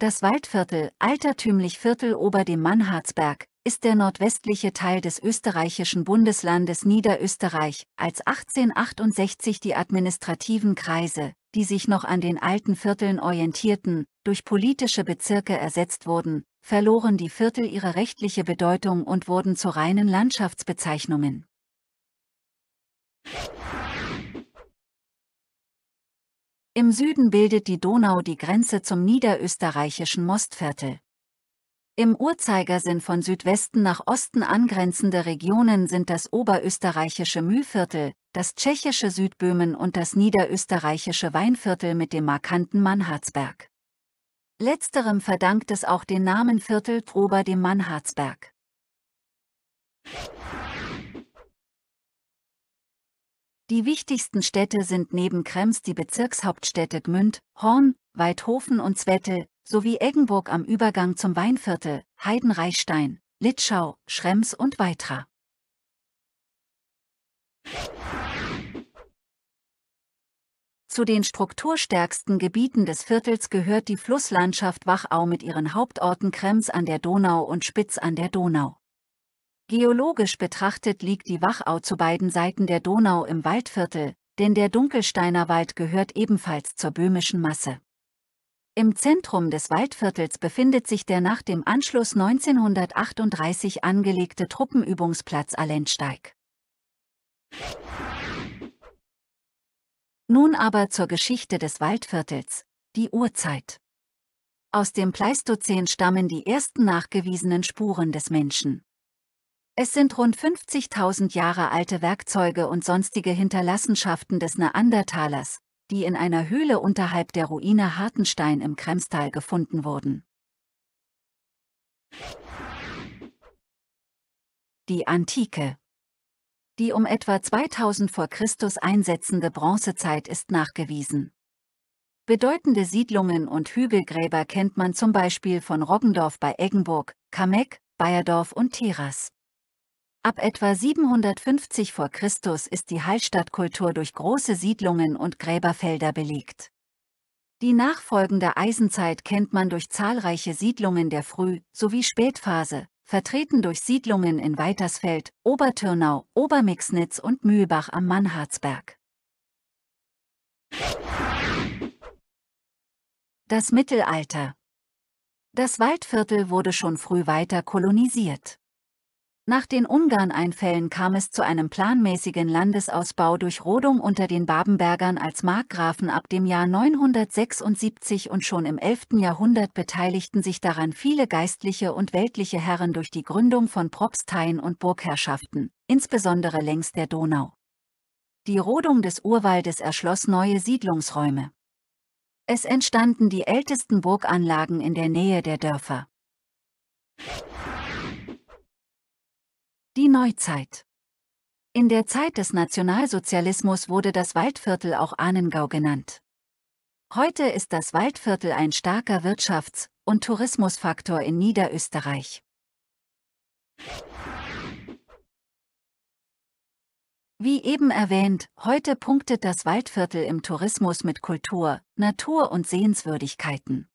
Das Waldviertel, altertümlich Viertel ober dem Mannhardsberg, ist der nordwestliche Teil des österreichischen Bundeslandes Niederösterreich, als 1868 die administrativen Kreise, die sich noch an den alten Vierteln orientierten, durch politische Bezirke ersetzt wurden, verloren die Viertel ihre rechtliche Bedeutung und wurden zu reinen Landschaftsbezeichnungen. Im Süden bildet die Donau die Grenze zum niederösterreichischen Mostviertel. Im Uhrzeigersinn von Südwesten nach Osten angrenzende Regionen sind das oberösterreichische Mühlviertel, das tschechische Südböhmen und das niederösterreichische Weinviertel mit dem markanten Mannhardsberg. Letzterem verdankt es auch den Namen Viertel Prober dem Mannhardsberg. Die wichtigsten Städte sind neben Krems die Bezirkshauptstädte Gmünd, Horn, Weidhofen und Zwette, sowie Eggenburg am Übergang zum Weinviertel, Heidenreichstein, Litschau, Schrems und Weitra. Zu den strukturstärksten Gebieten des Viertels gehört die Flusslandschaft Wachau mit ihren Hauptorten Krems an der Donau und Spitz an der Donau. Geologisch betrachtet liegt die Wachau zu beiden Seiten der Donau im Waldviertel, denn der Dunkelsteiner Wald gehört ebenfalls zur böhmischen Masse. Im Zentrum des Waldviertels befindet sich der nach dem Anschluss 1938 angelegte Truppenübungsplatz Allensteig. Nun aber zur Geschichte des Waldviertels, die Urzeit. Aus dem Pleistozän stammen die ersten nachgewiesenen Spuren des Menschen. Es sind rund 50.000 Jahre alte Werkzeuge und sonstige Hinterlassenschaften des Neandertalers, die in einer Höhle unterhalb der Ruine Hartenstein im Kremstal gefunden wurden. Die Antike Die um etwa 2000 vor Christus einsetzende Bronzezeit ist nachgewiesen. Bedeutende Siedlungen und Hügelgräber kennt man zum Beispiel von Roggendorf bei Eggenburg, Kameck, Bayerdorf und Teras. Ab etwa 750 vor Christus ist die Hallstattkultur durch große Siedlungen und Gräberfelder belegt. Die nachfolgende Eisenzeit kennt man durch zahlreiche Siedlungen der Früh- sowie Spätphase, vertreten durch Siedlungen in Weitersfeld, Obertürnau, Obermixnitz und Mühlbach am Mannharzberg. Das Mittelalter Das Waldviertel wurde schon früh weiter kolonisiert. Nach den Ungarneinfällen kam es zu einem planmäßigen Landesausbau durch Rodung unter den Babenbergern als Markgrafen ab dem Jahr 976 und schon im 11. Jahrhundert beteiligten sich daran viele geistliche und weltliche Herren durch die Gründung von Propsteien und Burgherrschaften, insbesondere längs der Donau. Die Rodung des Urwaldes erschloss neue Siedlungsräume. Es entstanden die ältesten Burganlagen in der Nähe der Dörfer. Die Neuzeit. In der Zeit des Nationalsozialismus wurde das Waldviertel auch Ahnengau genannt. Heute ist das Waldviertel ein starker Wirtschafts- und Tourismusfaktor in Niederösterreich. Wie eben erwähnt, heute punktet das Waldviertel im Tourismus mit Kultur, Natur und Sehenswürdigkeiten.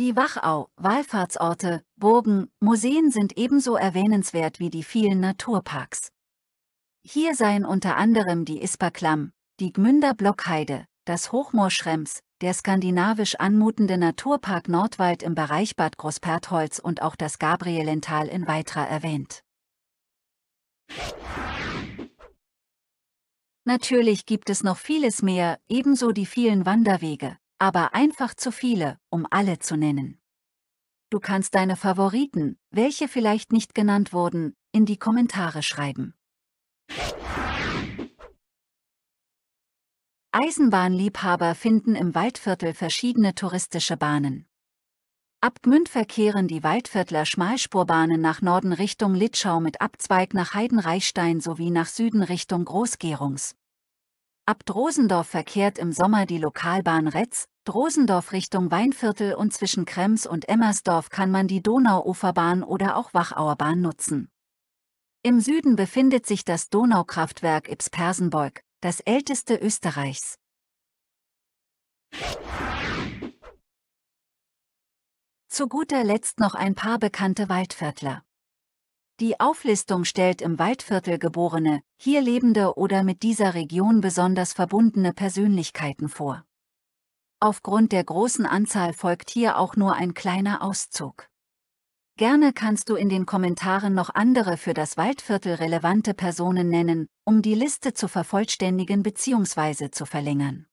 Die Wachau, Wallfahrtsorte, Burgen, Museen sind ebenso erwähnenswert wie die vielen Naturparks. Hier seien unter anderem die Isperklamm, die Gmünder Blockheide, das Hochmoorschrems, der skandinavisch anmutende Naturpark Nordwald im Bereich Bad Großpertholz und auch das Gabrielental in Weitra erwähnt. Natürlich gibt es noch vieles mehr, ebenso die vielen Wanderwege, aber einfach zu viele, um alle zu nennen. Du kannst deine Favoriten, welche vielleicht nicht genannt wurden, in die Kommentare schreiben. Eisenbahnliebhaber finden im Waldviertel verschiedene touristische Bahnen. Ab Gmünd verkehren die Waldviertler Schmalspurbahnen nach Norden Richtung Litschau mit Abzweig nach Heidenreichstein sowie nach Süden Richtung Großgerungs. Ab Drosendorf verkehrt im Sommer die Lokalbahn Retz, Drosendorf Richtung Weinviertel und zwischen Krems und Emmersdorf kann man die Donauuferbahn oder auch Wachauerbahn nutzen. Im Süden befindet sich das Donaukraftwerk Ips-Persenbeug, das älteste Österreichs. Zu guter Letzt noch ein paar bekannte Waldviertler. Die Auflistung stellt im Waldviertel geborene, hier lebende oder mit dieser Region besonders verbundene Persönlichkeiten vor. Aufgrund der großen Anzahl folgt hier auch nur ein kleiner Auszug. Gerne kannst du in den Kommentaren noch andere für das Waldviertel relevante Personen nennen, um die Liste zu vervollständigen bzw. zu verlängern.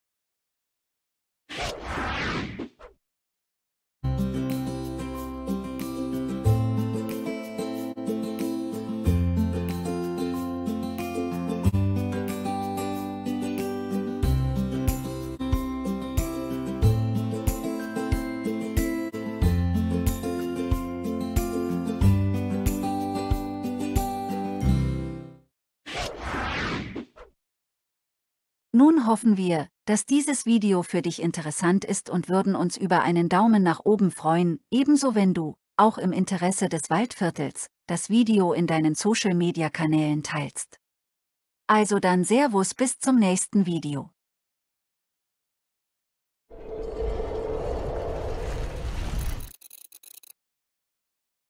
Nun hoffen wir, dass dieses Video für dich interessant ist und würden uns über einen Daumen nach oben freuen, ebenso wenn du, auch im Interesse des Waldviertels, das Video in deinen Social-Media-Kanälen teilst. Also dann Servus bis zum nächsten Video.